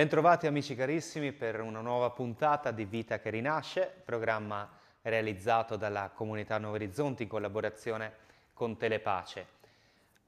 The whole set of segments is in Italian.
Bentrovati amici carissimi per una nuova puntata di Vita che rinasce, programma realizzato dalla comunità Nuovo Orizzonti in collaborazione con Telepace.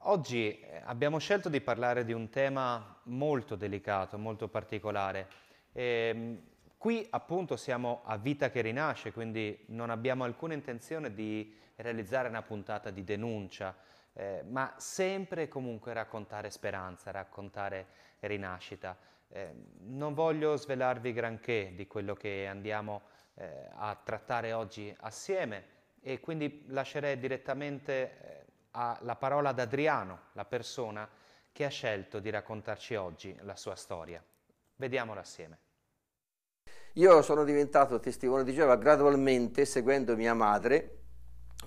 Oggi eh, abbiamo scelto di parlare di un tema molto delicato, molto particolare. E, ehm, qui appunto siamo a Vita che rinasce, quindi non abbiamo alcuna intenzione di realizzare una puntata di denuncia, eh, ma sempre e comunque raccontare speranza, raccontare rinascita. Ehm, non voglio svelarvi granché di quello che andiamo eh, a trattare oggi assieme e quindi lascerei direttamente eh, la parola ad Adriano, la persona che ha scelto di raccontarci oggi la sua storia. Vediamola assieme. Io sono diventato testimone di Geova gradualmente seguendo mia madre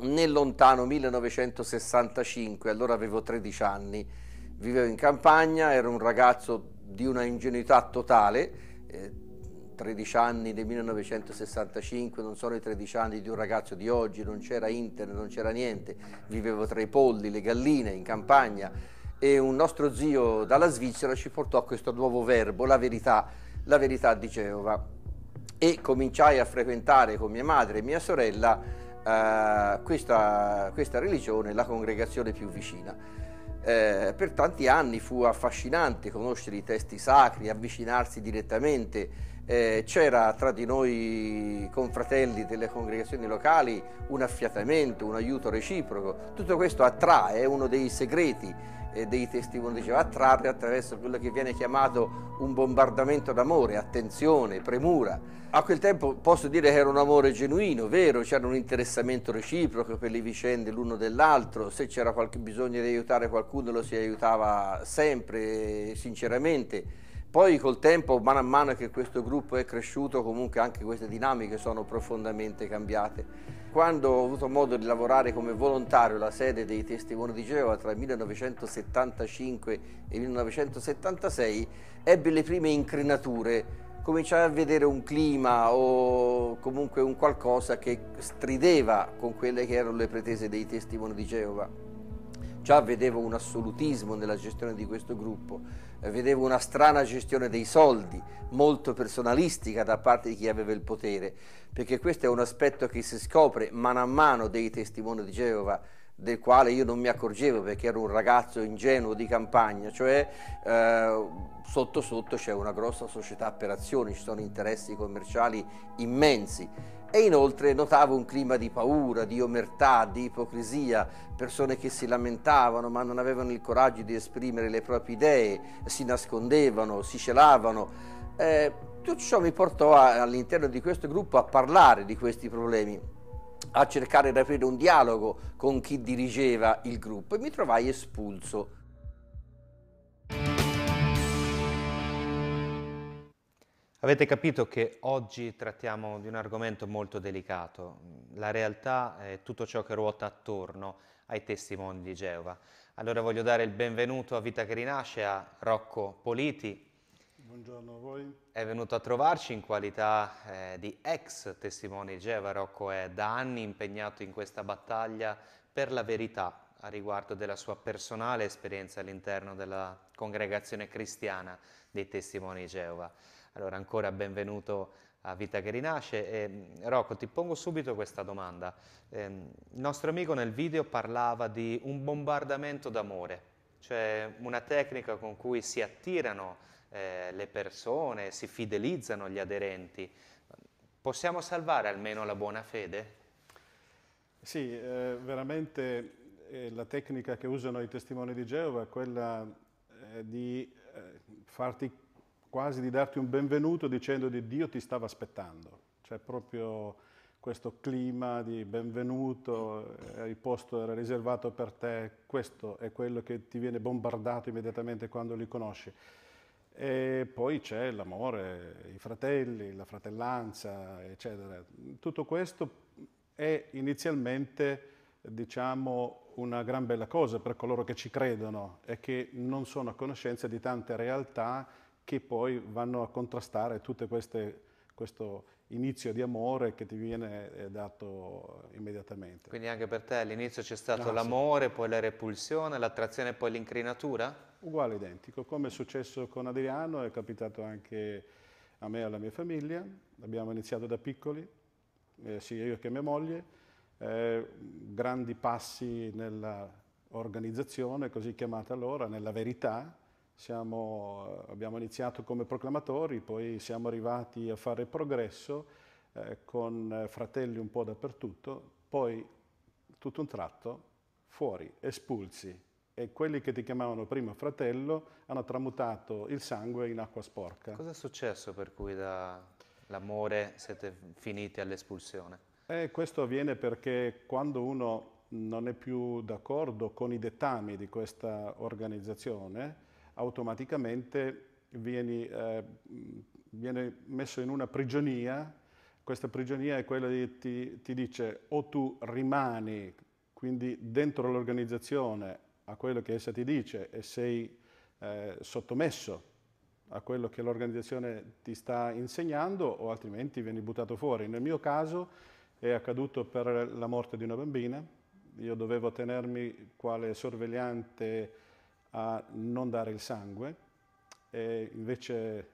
nel lontano 1965, allora avevo 13 anni, vivevo in campagna, ero un ragazzo di una ingenuità totale. Eh, 13 anni del 1965 non sono i 13 anni di un ragazzo di oggi, non c'era internet, non c'era niente, vivevo tra i polli, le galline, in campagna e un nostro zio dalla Svizzera ci portò questo nuovo verbo, la verità, la verità di Geova e cominciai a frequentare con mia madre e mia sorella eh, questa, questa religione, la congregazione più vicina eh, per tanti anni fu affascinante conoscere i testi sacri, avvicinarsi direttamente. Eh, c'era tra di noi confratelli delle congregazioni locali un affiatamento, un aiuto reciproco. Tutto questo attrae, è uno dei segreti dei testimoni, diceva attrarre attraverso quello che viene chiamato un bombardamento d'amore, attenzione, premura. A quel tempo posso dire che era un amore genuino, vero, c'era un interessamento reciproco per le vicende l'uno dell'altro, se c'era qualche bisogno di aiutare qualcuno lo si aiutava sempre, sinceramente poi col tempo, mano a mano che questo gruppo è cresciuto, comunque anche queste dinamiche sono profondamente cambiate. Quando ho avuto modo di lavorare come volontario alla sede dei Testimoni di Geova tra il 1975 e il 1976, ebbe le prime incrinature cominciai a vedere un clima o comunque un qualcosa che strideva con quelle che erano le pretese dei testimoni di Geova. Già vedevo un assolutismo nella gestione di questo gruppo, eh, vedevo una strana gestione dei soldi, molto personalistica da parte di chi aveva il potere, perché questo è un aspetto che si scopre mano a mano dei testimoni di Geova del quale io non mi accorgevo perché ero un ragazzo ingenuo di campagna, cioè eh, sotto sotto c'è una grossa società per azioni, ci sono interessi commerciali immensi e inoltre notavo un clima di paura, di omertà, di ipocrisia, persone che si lamentavano ma non avevano il coraggio di esprimere le proprie idee, si nascondevano, si celavano. Eh, tutto ciò mi portò a, all'interno di questo gruppo a parlare di questi problemi a cercare di aprire un dialogo con chi dirigeva il gruppo e mi trovai espulso. Avete capito che oggi trattiamo di un argomento molto delicato. La realtà è tutto ciò che ruota attorno ai testimoni di Geova. Allora voglio dare il benvenuto a Vita che rinasce a Rocco Politi, Buongiorno a voi. È venuto a trovarci in qualità eh, di ex testimone di Geova. Rocco è da anni impegnato in questa battaglia per la verità a riguardo della sua personale esperienza all'interno della congregazione cristiana dei testimoni di Geova. Allora ancora benvenuto a Vita che rinasce. E, mm, Rocco, ti pongo subito questa domanda. Eh, il nostro amico nel video parlava di un bombardamento d'amore, cioè una tecnica con cui si attirano eh, le persone, si fidelizzano gli aderenti. Possiamo salvare almeno la buona fede? Sì, eh, veramente eh, la tecnica che usano i testimoni di Geova è quella eh, di eh, farti quasi di darti un benvenuto dicendo di Dio ti stava aspettando. Cioè proprio questo clima di benvenuto, eh, il posto era riservato per te, questo è quello che ti viene bombardato immediatamente quando li conosci. E poi c'è l'amore, i fratelli, la fratellanza, eccetera. Tutto questo è inizialmente, diciamo, una gran bella cosa per coloro che ci credono e che non sono a conoscenza di tante realtà che poi vanno a contrastare tutto questo inizio di amore che ti viene eh, dato immediatamente. Quindi anche per te all'inizio c'è stato ah, l'amore, sì. poi la repulsione, l'attrazione, poi l'incrinatura? Uguale, identico. Come è successo con Adriano, è capitato anche a me e alla mia famiglia. Abbiamo iniziato da piccoli, eh, sia io che mia moglie, eh, grandi passi nell'organizzazione, così chiamata allora, nella verità, siamo, eh, abbiamo iniziato come proclamatori, poi siamo arrivati a fare progresso eh, con eh, fratelli un po' dappertutto, poi tutto un tratto fuori, espulsi e quelli che ti chiamavano prima fratello hanno tramutato il sangue in acqua sporca. Cosa è successo per cui dall'amore siete finiti all'espulsione? Eh, questo avviene perché quando uno non è più d'accordo con i dettami di questa organizzazione, automaticamente vieni, eh, viene messo in una prigionia, questa prigionia è quella che ti, ti dice o tu rimani, quindi dentro l'organizzazione, a quello che essa ti dice e sei eh, sottomesso a quello che l'organizzazione ti sta insegnando o altrimenti vieni buttato fuori. Nel mio caso è accaduto per la morte di una bambina, io dovevo tenermi quale sorvegliante a non dare il sangue e invece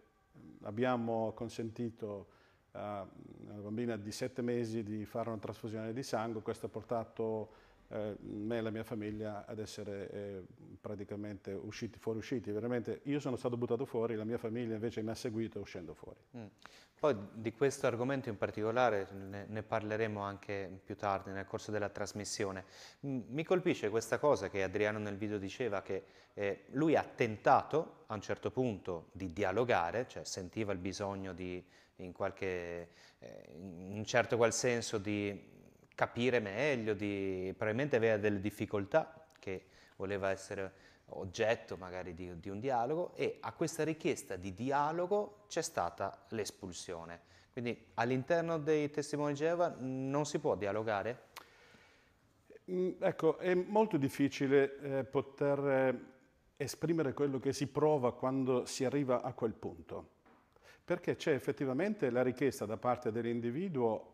abbiamo consentito a una bambina di 7 mesi di fare una trasfusione di sangue, questo ha portato eh, me e la mia famiglia ad essere eh, praticamente usciti, fuoriusciti. Veramente io sono stato buttato fuori, la mia famiglia invece mi ha seguito uscendo fuori. Mm. Poi di questo argomento in particolare ne, ne, parleremo anche più tardi nel corso della trasmissione. Mi colpisce questa cosa che Adriano nel video diceva che eh, lui ha tentato a un certo punto di dialogare, cioè sentiva il bisogno di in qualche eh, in un certo qual senso di capire meglio, di, probabilmente aveva delle difficoltà che voleva essere oggetto magari di, di, un dialogo e a questa richiesta di dialogo c'è stata l'espulsione. Quindi all'interno dei testimoni di Geova non si può dialogare? Mm, ecco, è molto difficile eh, poter eh, esprimere quello che si prova quando si arriva a quel punto, perché c'è effettivamente la richiesta da parte dell'individuo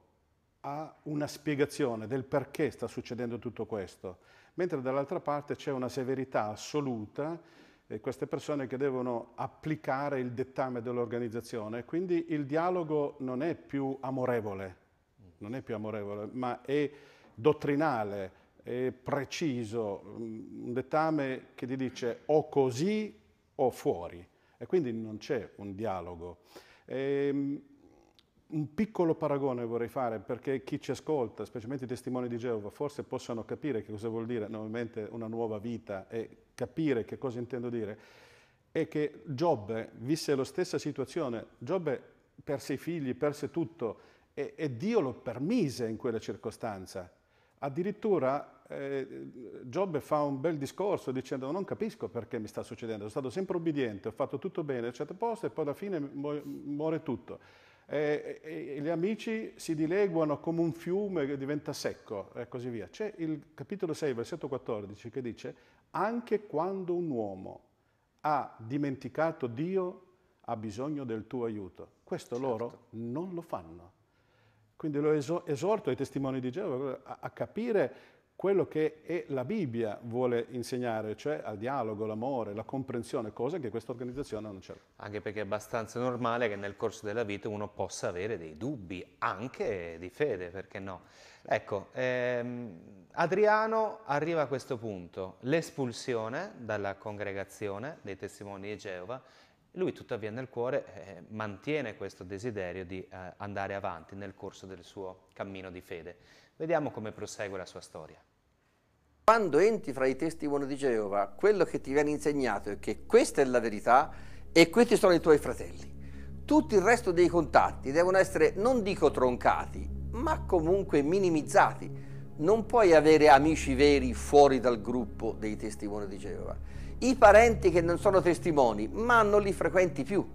a una spiegazione del perché sta succedendo tutto questo mentre dall'altra parte c'è una severità assoluta, eh, queste persone che devono applicare il dettame dell'organizzazione, quindi il dialogo non è più amorevole, non è più amorevole, ma è dottrinale, è preciso, mm, un dettame che ti dice o così o fuori, e quindi non c'è un dialogo. Ehm, un piccolo paragone vorrei fare perché chi ci ascolta, specialmente i testimoni di Geova, forse possano capire che cosa vuol dire nuovamente una nuova vita e capire che cosa intendo dire, è che Giobbe visse la stessa situazione. Giobbe perse i figli, perse tutto e, e Dio lo permise in quella circostanza. Addirittura eh, Giobbe fa un bel discorso dicendo non capisco perché mi sta succedendo, sono stato sempre obbediente, ho fatto tutto bene, a eccetera, posto e poi alla fine muore tutto e, e, e gli amici si dileguano come un fiume che diventa secco e così via. C'è il capitolo 6, versetto 14 che dice anche quando un uomo ha dimenticato Dio ha bisogno del tuo aiuto. Questo certo. loro non lo fanno. Quindi lo esorto ai testimoni di Geova a, a capire quello che la Bibbia vuole insegnare, cioè al dialogo, l'amore, la comprensione, cose che questa organizzazione non c'è. Anche perché è abbastanza normale che nel corso della vita uno possa avere dei dubbi, anche di fede, perché no? Ecco, ehm, Adriano arriva a questo punto, l'espulsione dalla congregazione dei testimoni di Geova, lui tuttavia nel cuore eh, mantiene questo desiderio di eh, andare avanti nel corso del suo cammino di fede. Vediamo come prosegue la sua storia. Quando entri fra i testimoni di Geova, quello che ti viene insegnato è che questa è la verità e questi sono i tuoi fratelli. Tutto il resto dei contatti devono essere, non dico troncati, ma comunque minimizzati. Non puoi avere amici veri fuori dal gruppo dei testimoni di Geova. I parenti che non sono testimoni, ma non li frequenti più.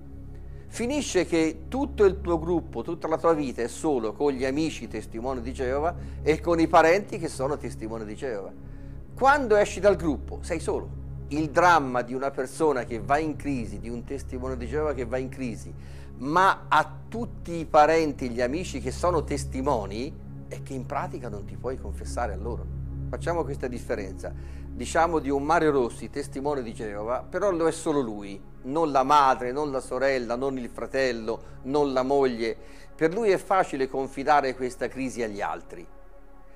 Finisce che tutto il tuo gruppo, tutta la tua vita è solo con gli amici testimoni di Geova e con i parenti che sono testimoni di Geova. Quando esci dal gruppo sei solo. Il dramma di una persona che va in crisi, di un testimone di Geova che va in crisi, ma a tutti i parenti, gli amici che sono testimoni, è che in pratica non ti puoi confessare a loro. Facciamo questa differenza. Diciamo di un Mario Rossi, testimone di Geova, però lo è solo lui, non la madre, non la sorella, non il fratello, non la moglie. Per lui è facile confidare questa crisi agli altri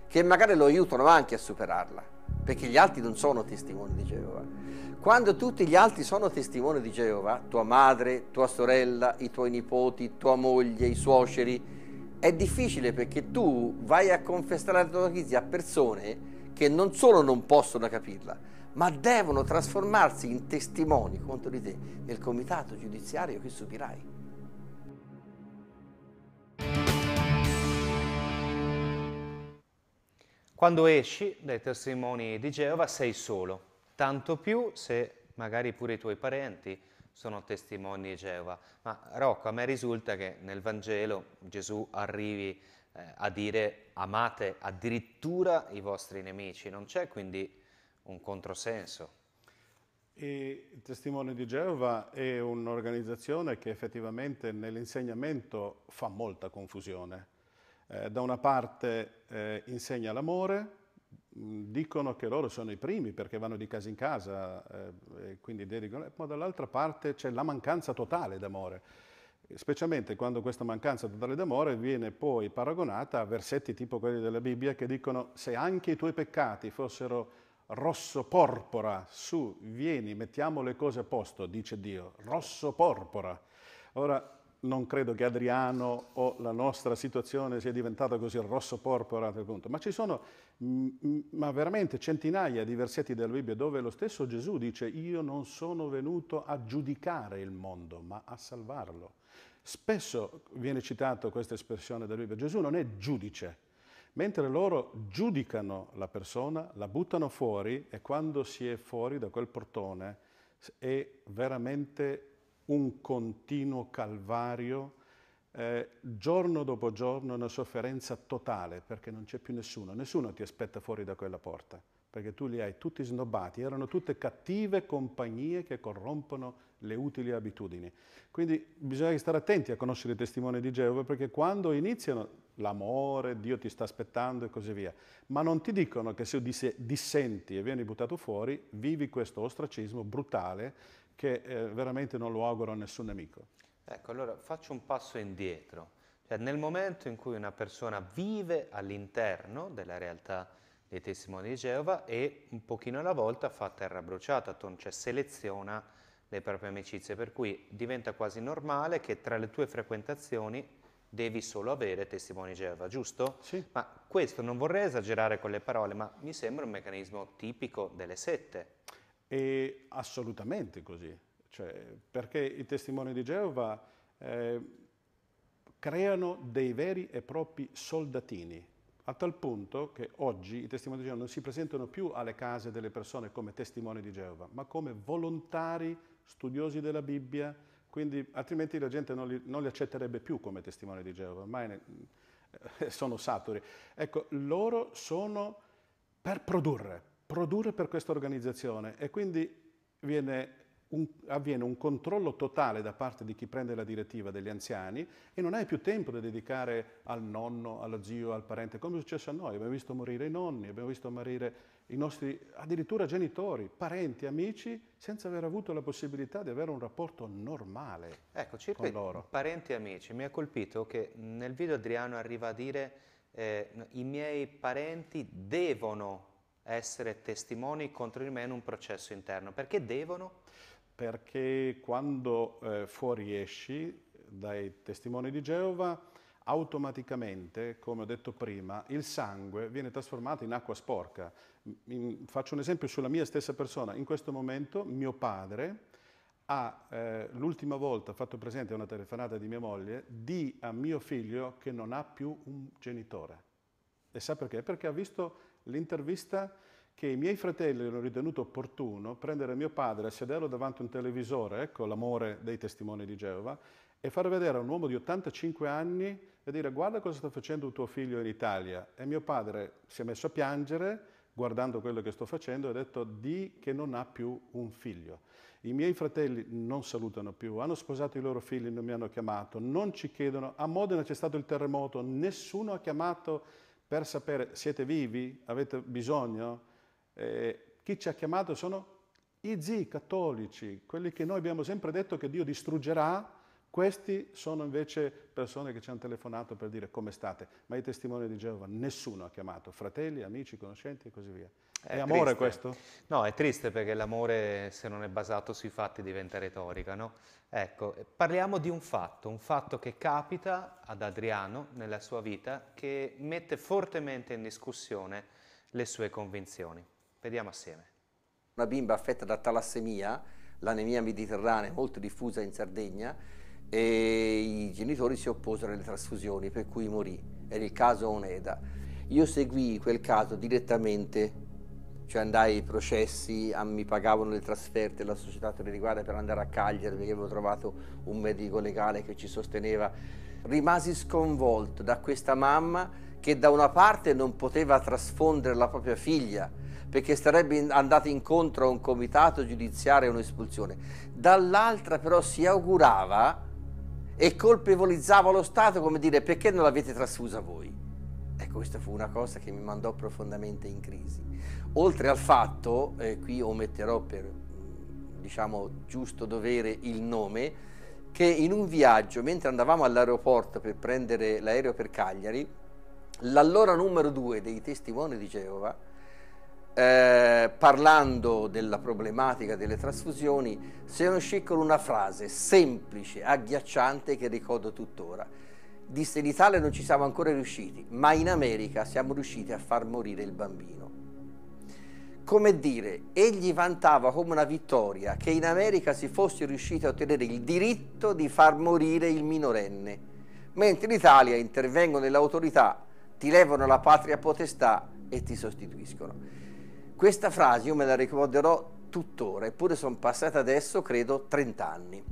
che magari lo aiutano anche a superarla, perché gli altri non sono testimoni di Geova. Quando tutti gli altri sono testimoni di Geova, tua madre, tua sorella, i tuoi nipoti, tua moglie, i suoceri, è difficile perché tu vai a confessare la tua crisi a persone che non solo non possono capirla, ma devono trasformarsi in testimoni contro di te nel comitato giudiziario che subirai. Quando esci dai testimoni di Geova sei solo, tanto più se magari pure i tuoi parenti sono testimoni di Geova. Ma Rocco, a me risulta che nel Vangelo Gesù arrivi eh, a dire amate addirittura i vostri nemici, non c'è quindi un controsenso. E il Testimone di Geova è un'organizzazione che effettivamente nell'insegnamento fa molta confusione eh, da una parte eh, insegna l'amore, mm, dicono che loro sono i primi perché vanno di casa in casa, eh, quindi dedicano, ma dall'altra parte c'è la mancanza totale d'amore, specialmente quando questa mancanza totale d'amore viene poi paragonata a versetti tipo quelli della Bibbia che dicono se anche i tuoi peccati fossero rosso porpora, su, vieni, mettiamo le cose a posto, dice Dio, rosso porpora. Ora, non credo che Adriano o la nostra situazione sia diventata così rosso porpora, ma ci sono ma veramente centinaia di versetti della Bibbia dove lo stesso Gesù dice io non sono venuto a giudicare il mondo, ma a salvarlo. Spesso viene citata questa espressione della Bibbia, Gesù non è giudice, mentre loro giudicano la persona, la buttano fuori e quando si è fuori da quel portone è veramente un continuo calvario, eh, giorno dopo giorno una sofferenza totale perché non c'è più nessuno, nessuno ti aspetta fuori da quella porta perché tu li hai tutti snobbati, erano tutte cattive compagnie che corrompono le utili abitudini. Quindi bisogna stare attenti a conoscere i testimoni di Geova perché quando iniziano l'amore, Dio ti sta aspettando e così via, ma non ti dicono che se dissenti e vieni buttato fuori, vivi questo ostracismo brutale che eh, veramente non lo auguro a nessun nemico. Ecco, allora faccio un passo indietro. Cioè, nel momento in cui una persona vive all'interno della realtà dei testimoni di Geova e un pochino alla volta fa terra bruciata cioè seleziona le proprie amicizie, per cui diventa quasi normale che tra le tue frequentazioni devi solo avere testimoni di Geova, giusto? Sì. Ma questo non vorrei esagerare con le parole, ma mi sembra un meccanismo tipico delle sette. È assolutamente così, cioè, perché i testimoni di Geova eh, creano dei veri e propri soldatini, a tal punto che oggi i testimoni di Geova non si presentano più alle case delle persone come testimoni di Geova, ma come volontari, studiosi della Bibbia, quindi altrimenti la gente non li, non li accetterebbe più come testimoni di Geova, ormai ne, eh, sono saturi. Ecco, loro sono per produrre, produrre per questa organizzazione e quindi un, avviene un controllo totale da parte di chi prende la direttiva degli anziani e non hai più tempo da dedicare al nonno, allo zio, al parente, come è successo a noi, abbiamo visto morire i nonni, abbiamo visto morire i nostri addirittura genitori, parenti, amici, senza aver avuto la possibilità di avere un rapporto normale ecco, circa Parenti e amici, mi ha colpito che nel video Adriano arriva a dire eh, i miei parenti devono essere testimoni contro di me in un processo interno. Perché devono? Perché quando eh, fuoriesci dai testimoni di Geova, automaticamente, come ho detto prima, il sangue viene trasformato in acqua sporca. In, faccio un esempio sulla mia stessa persona. In questo momento mio padre ha eh, l'ultima volta fatto presente a una telefonata di mia moglie di a mio figlio che non ha più un genitore. E sa perché? Perché ha visto l'intervista che i miei fratelli hanno ritenuto opportuno prendere mio padre, sederlo davanti a un televisore, ecco l'amore dei testimoni di Geova, e far vedere a un uomo di 85 anni e dire guarda cosa sta facendo tuo figlio in Italia. E mio padre si è messo a piangere guardando quello che sto facendo e ha detto di che non ha più un figlio. I miei fratelli non salutano più, hanno sposato i loro figli, non mi hanno chiamato, non ci chiedono. A Modena c'è stato il terremoto, nessuno ha chiamato per sapere siete vivi, avete bisogno. Eh, chi ci ha chiamato sono i zii cattolici, quelli che noi abbiamo sempre detto che Dio distruggerà questi sono invece persone che ci hanno telefonato per dire come state, ma i testimoni di Geova nessuno ha chiamato, fratelli, amici, conoscenti e così via. È, è amore triste. questo? No, è triste perché l'amore se non è basato sui fatti diventa retorica, no? Ecco, parliamo di un fatto, un fatto che capita ad Adriano nella sua vita che mette fortemente in discussione le sue convinzioni. Vediamo assieme. Una bimba affetta da talassemia, l'anemia mediterranea molto diffusa in Sardegna, e i genitori si opposero alle trasfusioni, per cui morì. Era il caso Oneda. Io seguii quel caso direttamente, cioè andai ai processi, a, mi pagavano le trasferte, la società riguarda per andare a Cagliari perché avevo trovato un medico legale che ci sosteneva. Rimasi sconvolto da questa mamma che da una parte non poteva trasfondere la propria figlia, perché sarebbe andata incontro a un comitato giudiziario e un'espulsione. Dall'altra però si augurava e colpevolizzava lo Stato come dire perché non l'avete trasfusa voi. Ecco, questa fu una cosa che mi mandò profondamente in crisi. Oltre al fatto, eh, qui ometterò per mm, diciamo giusto dovere il nome, che in un viaggio, mentre andavamo all'aeroporto per prendere l'aereo per Cagliari, l'allora numero due dei testimoni di Geova, eh, parlando della problematica delle trasfusioni, se ne uscì con una frase semplice, agghiacciante, che ricordo tuttora. Disse in Italia non ci siamo ancora riusciti, ma in America siamo riusciti a far morire il bambino. Come dire, egli vantava come una vittoria che in America si fosse riusciti a ottenere il diritto di far morire il minorenne, mentre in Italia intervengono le autorità, ti levano la patria potestà e ti sostituiscono. Questa frase io me la ricorderò tuttora, eppure sono passata adesso, credo, 30 anni.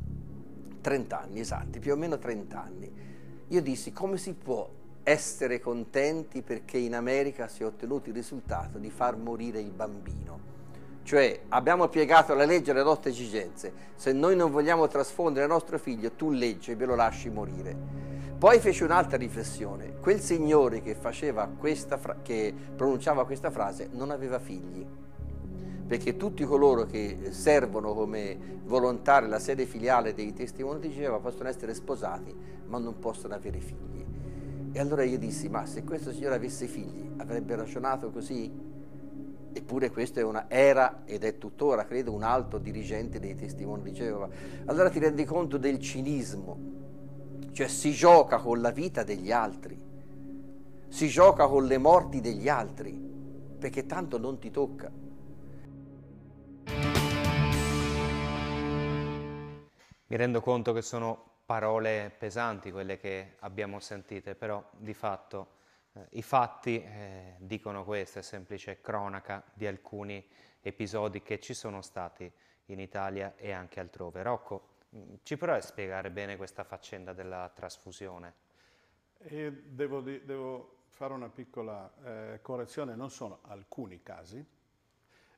30 anni, esatti, più o meno 30 anni. Io dissi come si può essere contenti perché in America si è ottenuto il risultato di far morire il bambino. Cioè abbiamo piegato la legge alle nostre esigenze, se noi non vogliamo trasfondere il nostro figlio tu leggi e ve lo lasci morire. Poi fece un'altra riflessione. Quel signore che, fra- che pronunciava questa frase non aveva figli perché tutti coloro che servono come volontari la sede filiale dei testimoni di Geova possono essere sposati, ma non possono avere figli. E allora io dissi, ma se questo signore avesse figli, avrebbe ragionato così? Eppure questo è una era ed è tuttora, credo, un alto dirigente dei testimoni di Geova. Allora ti rendi conto del cinismo cioè si gioca con la vita degli altri, si gioca con le morti degli altri, perché tanto non ti tocca. Mi rendo conto che sono parole pesanti quelle che abbiamo sentite, però di fatto eh, i fatti eh, dicono questo, è semplice cronaca di alcuni episodi che ci sono stati in Italia e anche altrove. Rocco, Mm, ci provi a spiegare bene questa faccenda della trasfusione? E devo, devo fare una piccola eh, correzione, non sono alcuni casi.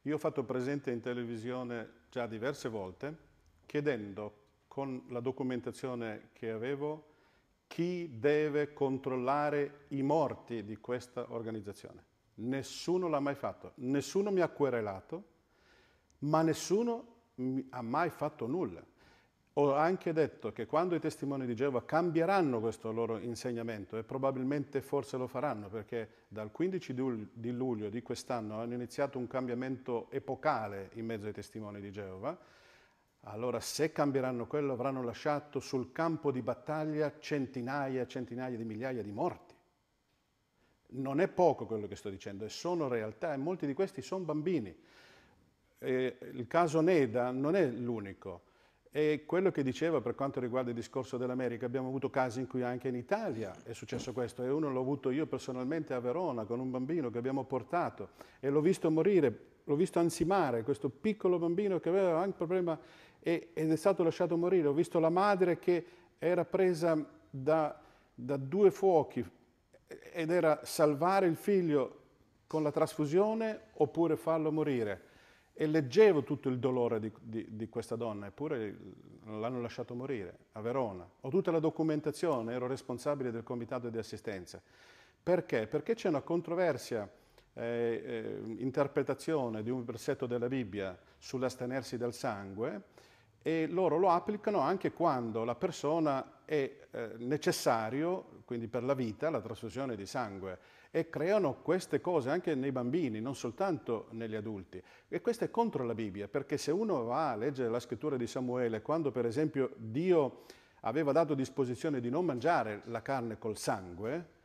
Io ho fatto presente in televisione già diverse volte chiedendo con la documentazione che avevo chi deve controllare i morti di questa organizzazione. Nessuno l'ha mai fatto, nessuno mi ha querelato, ma nessuno ha mai fatto nulla. Ho anche detto che quando i testimoni di Geova cambieranno questo loro insegnamento, e probabilmente forse lo faranno, perché dal 15 di luglio di quest'anno hanno iniziato un cambiamento epocale in mezzo ai testimoni di Geova, allora se cambieranno quello avranno lasciato sul campo di battaglia centinaia e centinaia di migliaia di morti. Non è poco quello che sto dicendo, e sono realtà, e molti di questi sono bambini. E il caso Neda non è l'unico. E quello che diceva per quanto riguarda il discorso dell'America, abbiamo avuto casi in cui anche in Italia è successo questo e uno l'ho avuto io personalmente a Verona con un bambino che abbiamo portato e l'ho visto morire, l'ho visto ansimare questo piccolo bambino che aveva anche un problema e, ed è stato lasciato morire. Ho visto la madre che era presa da, da due fuochi ed era salvare il figlio con la trasfusione oppure farlo morire e leggevo tutto il dolore di, di, di questa donna, eppure l'hanno lasciato morire a Verona. Ho tutta la documentazione, ero responsabile del comitato di assistenza. Perché? Perché c'è una controversia eh, eh, interpretazione di un versetto della Bibbia sull'astenersi dal sangue e loro lo applicano anche quando la persona è eh, necessario, quindi per la vita, la trasfusione di sangue e creano queste cose anche nei bambini, non soltanto negli adulti. E questo è contro la Bibbia, perché se uno va a leggere la scrittura di Samuele, quando per esempio Dio aveva dato disposizione di non mangiare la carne col sangue,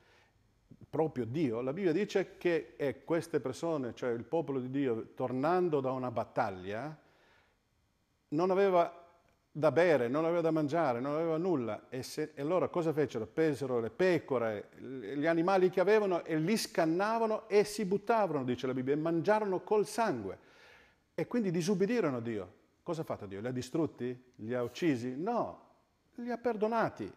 proprio Dio, la Bibbia dice che queste persone, cioè il popolo di Dio, tornando da una battaglia, non aveva da bere, non aveva da mangiare, non aveva nulla. E, se, e, allora cosa fecero? Pesero le pecore, gli animali che avevano e li scannavano e si buttavano, dice la Bibbia, e mangiarono col sangue. E quindi disubbidirono a Dio. Cosa ha fatto Dio? Li ha distrutti? Li ha uccisi? No, li ha perdonati.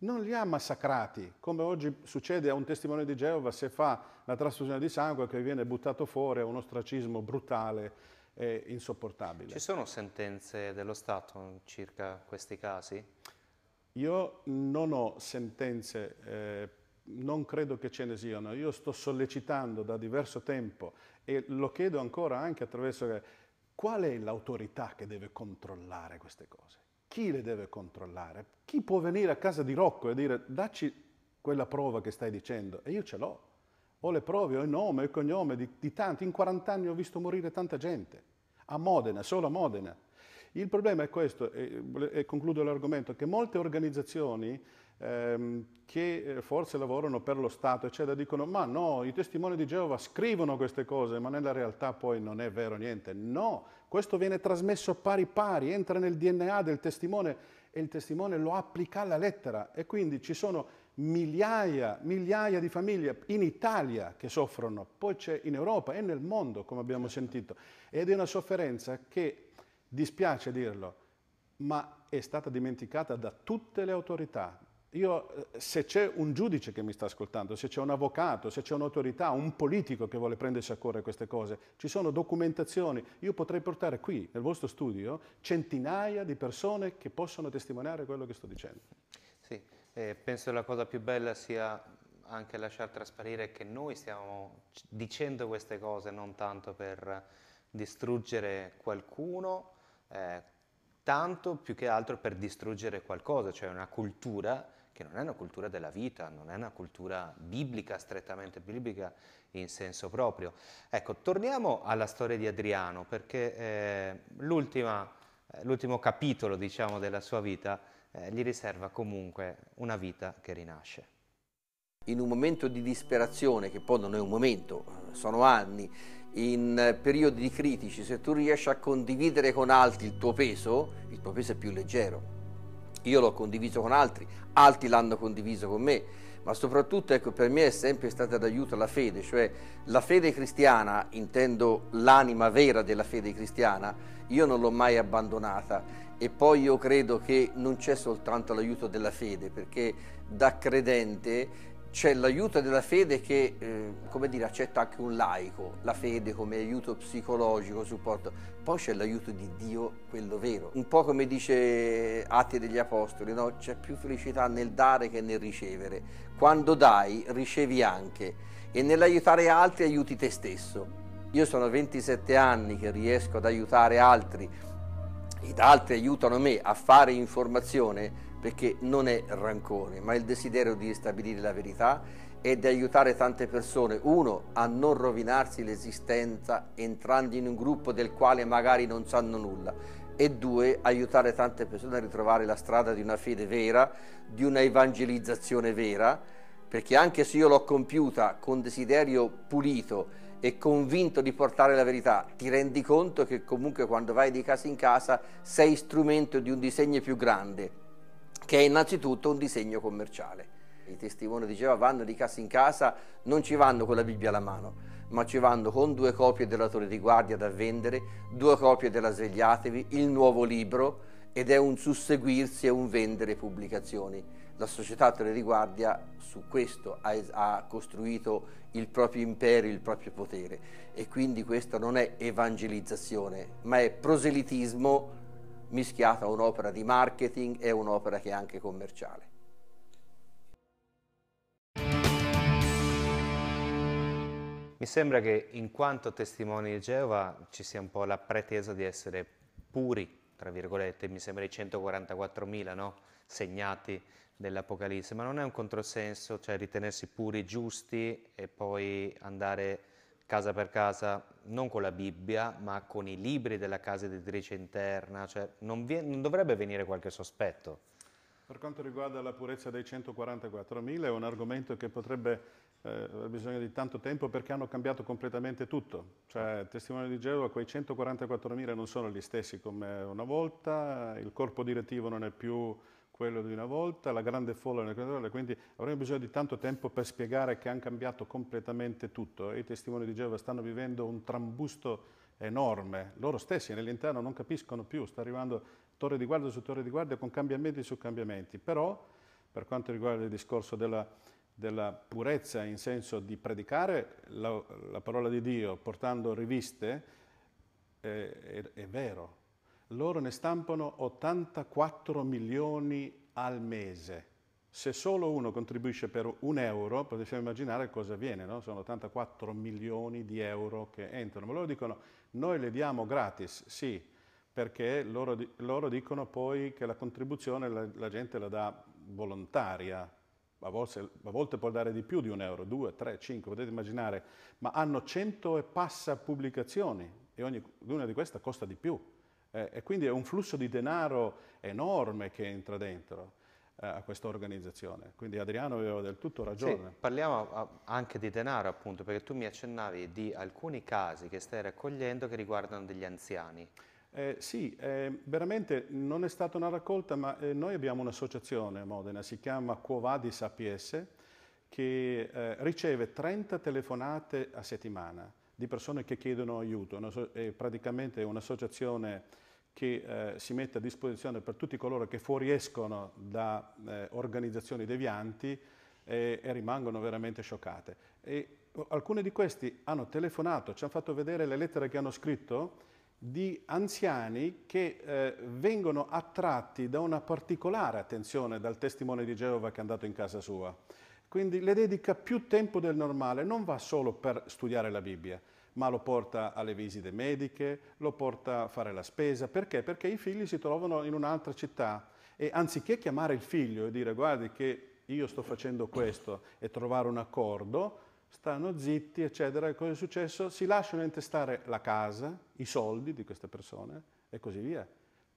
Non li ha massacrati, come oggi succede a un testimone di Geova se fa la trasfusione di sangue che viene buttato fuori a un ostracismo brutale è insopportabile. Ci sono sentenze dello Stato circa questi casi? Io non ho sentenze, eh, non credo che ce ne siano. Io sto sollecitando da diverso tempo e lo chiedo ancora anche attraverso qual è l'autorità che deve controllare queste cose? Chi le deve controllare? Chi può venire a casa di Rocco e dire dacci quella prova che stai dicendo? E io ce l'ho. Ho le prove, ho il nome, ho il cognome di, di tanti. In 40 anni ho visto morire tanta gente a Modena, solo a Modena. Il problema è questo, e, concludo l'argomento, che molte organizzazioni ehm, che eh, forse lavorano per lo Stato, eccetera, dicono ma no, i testimoni di Geova scrivono queste cose, ma nella realtà poi non è vero niente. No, questo viene trasmesso pari pari, entra nel DNA del testimone e il testimone lo applica alla lettera e quindi ci sono migliaia, migliaia di famiglie in Italia che soffrono, poi c'è in Europa e nel mondo, come abbiamo certo. sentito, ed è una sofferenza che, dispiace dirlo, ma è stata dimenticata da tutte le autorità. Io, eh, se c'è un giudice che mi sta ascoltando, se c'è un avvocato, se c'è un'autorità, un politico che vuole prendersi a cuore queste cose, ci sono documentazioni, io potrei portare qui, nel vostro studio, centinaia di persone che possono testimoniare quello che sto dicendo. Sì. Eh, penso la cosa più bella sia anche lasciar trasparire che noi stiamo dicendo queste cose non tanto per distruggere qualcuno, eh, tanto più che altro per distruggere qualcosa, cioè una cultura che non è una cultura della vita, non è una cultura biblica, strettamente biblica in senso proprio. Ecco, torniamo alla storia di Adriano, perché eh, eh l'ultimo capitolo, diciamo, della sua vita eh, gli riserva comunque una vita che rinasce. In un momento di disperazione, che poi non è un momento, eh, sono anni, in eh, periodi di critici, se tu riesci a condividere con altri il tuo peso, il tuo peso è più leggero. Io l'ho condiviso con altri, altri l'hanno condiviso con me, ma soprattutto ecco, per me è sempre stata d'aiuto la fede, cioè la fede cristiana, intendo l'anima vera della fede cristiana, io non l'ho mai abbandonata e poi io credo che non c'è soltanto l'aiuto della fede, perché da credente c'è l'aiuto della fede che, eh, come dire, accetta anche un laico, la fede come aiuto psicologico, supporto. Poi c'è l'aiuto di Dio, quello vero. Un po' come dice Atti degli Apostoli, no? c'è più felicità nel dare che nel ricevere. Quando dai, ricevi anche. E nell'aiutare altri aiuti te stesso. Io sono 27 anni che riesco ad aiutare altri ed altri aiutano me a fare informazione perché non è rancore, ma il desiderio di stabilire la verità e di aiutare tante persone, uno, a non rovinarsi l'esistenza entrando in un gruppo del quale magari non sanno nulla e due, aiutare tante persone a ritrovare la strada di una fede vera, di una evangelizzazione vera, perché anche se io l'ho compiuta con desiderio pulito, e convinto di portare la verità, ti rendi conto che comunque quando vai di casa in casa sei strumento di un disegno più grande, che è innanzitutto un disegno commerciale. Il testimone diceva vanno di casa in casa, non ci vanno con la Bibbia alla mano, ma ci vanno con due copie della torre di guardia da vendere, due copie della svegliatevi, il nuovo libro ed è un susseguirsi e un vendere pubblicazioni la società teleriguardia su questo ha, ha, costruito il proprio impero, il proprio potere e quindi questa non è evangelizzazione ma è proselitismo mischiato a un'opera di marketing e un'opera che è anche commerciale. Mi sembra che in quanto testimoni di Geova ci sia un po' la pretesa di essere puri, tra virgolette, mi sembra i 144.000 no? segnati dell'Apocalisse, ma non è un controsenso, cioè ritenersi puri, giusti e poi andare casa per casa non con la Bibbia, ma con i libri della casa editrice interna, cioè non, vi, non dovrebbe venire qualche sospetto. Per quanto riguarda la purezza dei 144.000 è un argomento che potrebbe eh, avere bisogno di tanto tempo perché hanno cambiato completamente tutto. Cioè, testimoni di Geova, quei 144.000 non sono gli stessi come una volta, il corpo direttivo non è più quello di una volta, la grande folla nel controllore, quindi avremo bisogno di tanto tempo per spiegare che hanno cambiato completamente tutto. I testimoni di Geova stanno vivendo un trambusto enorme, loro stessi nell'interno non capiscono più, sta arrivando torre di guardia su torre di guardia con cambiamenti su cambiamenti, però per quanto riguarda il discorso della, della purezza in senso di predicare la, la parola di Dio portando riviste, è, eh, è, è vero, loro ne stampano 84 milioni al mese. Se solo uno contribuisce per un euro, possiamo immaginare cosa avviene, no? sono 84 milioni di euro che entrano. Ma loro dicono, noi le diamo gratis, sì, perché loro, loro dicono poi che la contribuzione la, la gente la dà volontaria, a volte, a volte, può dare di più di un euro, 2, 3, 5, potete immaginare, ma hanno 100 e passa pubblicazioni e ognuna di queste costa di più. Eh, e quindi è un flusso di denaro enorme che entra dentro eh, a questa organizzazione. Quindi Adriano aveva del tutto ragione. Sì, parliamo ah, anche di denaro appunto, perché tu mi accennavi di alcuni casi che stai raccogliendo che riguardano degli anziani. Eh, sì, eh, veramente non è stata una raccolta, ma eh, noi abbiamo un'associazione a Modena, si chiama Quo Vadis APS, che eh, riceve 30 telefonate a settimana di persone che chiedono aiuto, è praticamente un'associazione che eh, si mette a disposizione per tutti coloro che fuoriescono da eh, organizzazioni devianti e, e, rimangono veramente scioccate. E alcuni di questi hanno telefonato, ci hanno fatto vedere le lettere che hanno scritto di anziani che eh, vengono attratti da una particolare attenzione dal testimone di Geova che è andato in casa sua quindi le dedica più tempo del normale, non va solo per studiare la Bibbia, ma lo porta alle visite mediche, lo porta a fare la spesa. Perché? Perché i figli si trovano in un'altra città e anziché chiamare il figlio e dire guardi che io sto facendo questo e trovare un accordo, stanno zitti, eccetera, e cosa è successo? Si lasciano intestare la casa, i soldi di queste persone e così via.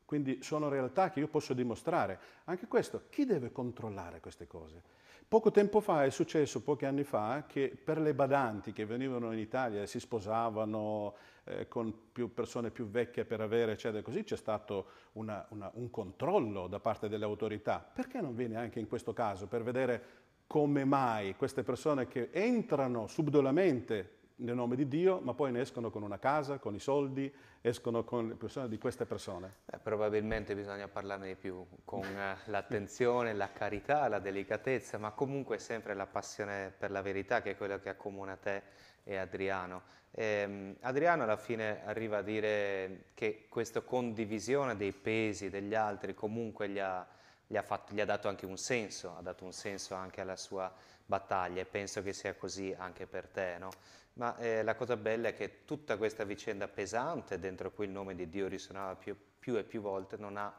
Quindi sono realtà che io posso dimostrare. Anche questo, chi deve controllare queste cose? Poco tempo fa è successo, pochi anni fa, che per le badanti che venivano in Italia e si sposavano eh, con più persone più vecchie per avere, eccetera, così c'è stato una, una, un controllo da parte delle autorità. Perché non viene anche in questo caso per vedere come mai queste persone che entrano subdolamente nel nome di Dio, ma poi ne escono con una casa, con i soldi, escono con le persone di queste persone. Beh, probabilmente bisogna parlarne di più, con eh, l'attenzione, la carità, la delicatezza, ma comunque sempre la passione per la verità che è quella che accomuna te e Adriano. E, ehm, Adriano alla fine arriva a dire che questa condivisione dei pesi degli altri comunque gli ha, gli ha, fatto, gli ha dato anche un senso, ha dato un senso anche alla sua battaglia e penso che sia così anche per te, no? Ma eh, la cosa bella è che tutta questa vicenda pesante, dentro cui il nome di Dio risuonava più, più e più volte, non ha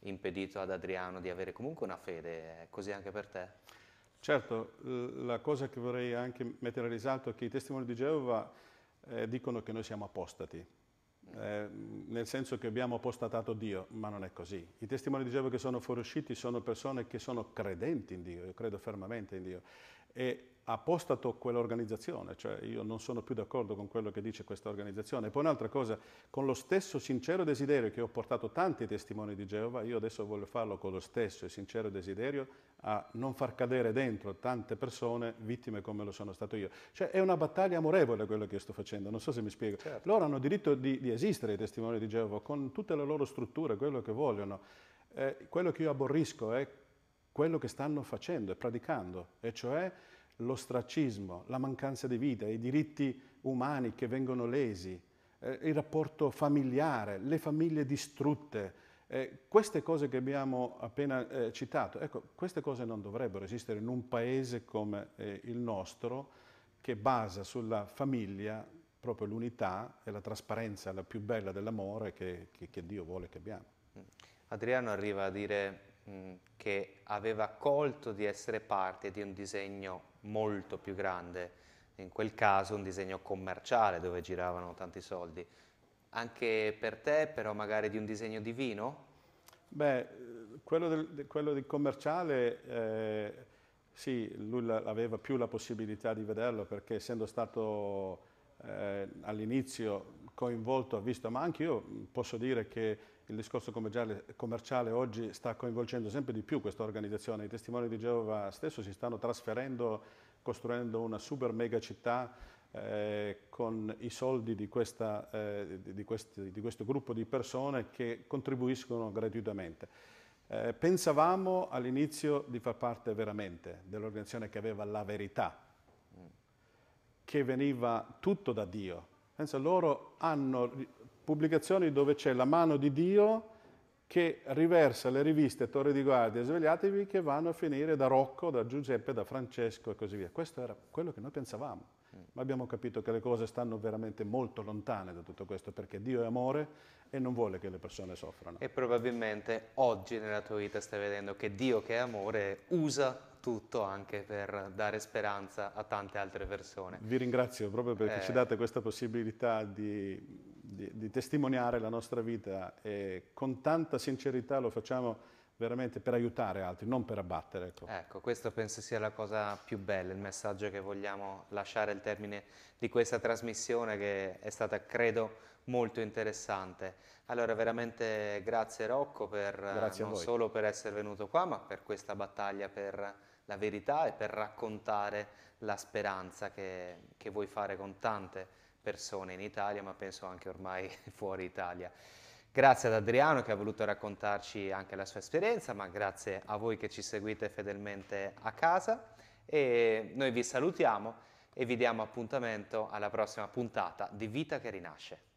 impedito ad Adriano di avere comunque una fede, è eh, così anche per te? Certo, la cosa che vorrei anche mettere a risalto è che i testimoni di Geova eh, dicono che noi siamo apostati, mm. eh, nel senso che abbiamo apostatato Dio, ma non è così. I testimoni di Geova che sono fuoriusciti sono persone che sono credenti in Dio, io credo fermamente in Dio, e apostato quell'organizzazione, cioè io non sono più d'accordo con quello che dice questa organizzazione. E poi un'altra cosa, con lo stesso sincero desiderio che ho portato tanti testimoni di Geova, io adesso voglio farlo con lo stesso e sincero desiderio a non far cadere dentro tante persone vittime come lo sono stato io. Cioè è una battaglia amorevole quello che io sto facendo, non so se mi spiego. Certo. Loro hanno diritto di, di esistere i testimoni di Geova con tutte le loro strutture, quello che vogliono. Eh, quello che io aborrisco è quello che stanno facendo e praticando, e cioè l'ostracismo, la mancanza di vita, i diritti umani che vengono lesi, eh, il rapporto familiare, le famiglie distrutte, eh, queste cose che abbiamo appena eh, citato, ecco, queste cose non dovrebbero esistere in un paese come eh, il nostro che basa sulla famiglia proprio l'unità e la trasparenza, la più bella dell'amore che, che, che Dio vuole che abbiamo. Mm. Adriano arriva a dire mm, che aveva colto di essere parte di un disegno molto più grande, in quel caso un disegno commerciale dove giravano tanti soldi. Anche per te però magari di un disegno divino? Beh, quello del, quello del commerciale, eh, sì, lui aveva più la possibilità di vederlo perché essendo stato eh, all'inizio coinvolto ha visto, ma anche io posso dire che il discorso commerciale oggi sta coinvolgendo sempre di più questa organizzazione. I testimoni di Geova stesso si stanno trasferendo, costruendo una super mega città eh, con i soldi di, questa, eh, di, questi, di, questo gruppo di persone che contribuiscono gratuitamente. Eh, pensavamo all'inizio di far parte veramente dell'organizzazione che aveva la verità, mm. che veniva tutto da Dio. Pensa, loro hanno pubblicazioni dove c'è la mano di Dio che riversa le riviste Torre di Guardia e Svegliatevi che vanno a finire da Rocco, da Giuseppe, da Francesco e così via. Questo era quello che noi pensavamo, ma abbiamo capito che le cose stanno veramente molto lontane da tutto questo perché Dio è amore e non vuole che le persone soffrano. E probabilmente oggi nella tua vita stai vedendo che Dio che è amore usa tutto anche per dare speranza a tante altre persone. Vi ringrazio proprio perché eh. ci date questa possibilità di di, di testimoniare la nostra vita e con tanta sincerità lo facciamo veramente per aiutare altri, non per abbattere. Ecco. ecco, questo penso sia la cosa più bella, il messaggio che vogliamo lasciare al termine di questa trasmissione che è stata, credo, molto interessante. Allora, veramente grazie Rocco per, eh, grazie non solo per essere venuto qua, ma per questa battaglia per la verità e per raccontare la speranza che, che vuoi fare con tante persone in Italia, ma penso anche ormai fuori Italia. Grazie ad Adriano che ha voluto raccontarci anche la sua esperienza, ma grazie a voi che ci seguite fedelmente a casa e noi vi salutiamo e vi diamo appuntamento alla prossima puntata di Vita che rinasce.